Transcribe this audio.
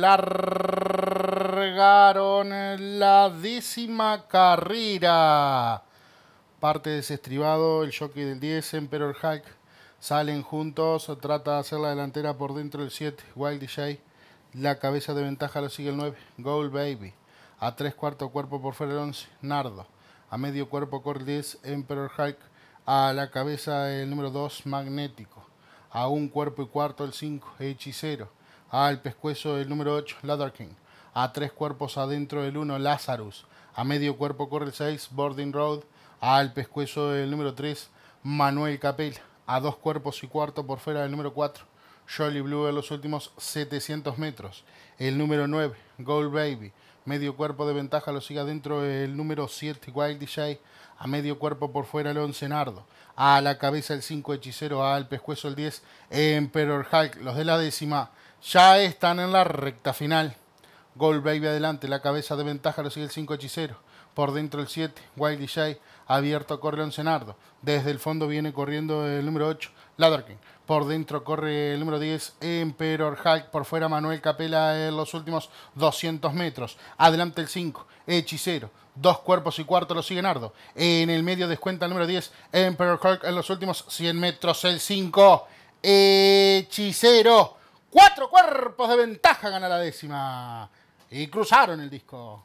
Largaron la décima carrera. Parte desestribado, el jockey del 10, Emperor Hike Salen juntos, trata de hacer la delantera por dentro del 7, Wild DJ. La cabeza de ventaja lo sigue el 9, Gold Baby. A 3 cuartos cuerpo por fuera el 11, Nardo. A medio cuerpo corre 10, Emperor Hike A la cabeza el número 2, Magnético a un cuerpo y cuarto el 5, hechicero, al pescuezo del número 8, Luther King, a tres cuerpos adentro del 1, Lazarus, a medio cuerpo corre el 6, Boarding Road, al pescuezo del número 3, Manuel Capel, a dos cuerpos y cuarto por fuera del número 4, Jolly Blue en los últimos 700 metros, el número 9, Gold Baby, medio cuerpo de ventaja lo sigue adentro el número 7 Wild DJ, a medio cuerpo por fuera el 11 Nardo, a la cabeza el 5 Hechicero, al pescuezo el 10 Emperor Hulk, los de la décima ya están en la recta final. Gold Baby adelante, la cabeza de ventaja lo sigue el 5 Hechicero por dentro el 7, Wild DJ, abierto corre 11 Senardo. Desde el fondo viene corriendo el número 8, Ladderkin. Por dentro corre el número 10, Emperor Hulk. Por fuera, Manuel Capela en los últimos 200 metros. Adelante el 5, Hechicero. Dos cuerpos y cuarto lo sigue Nardo. En el medio descuenta el número 10, Emperor Hulk en los últimos 100 metros. El 5, Hechicero. Cuatro cuerpos de ventaja gana la décima. Y cruzaron el disco.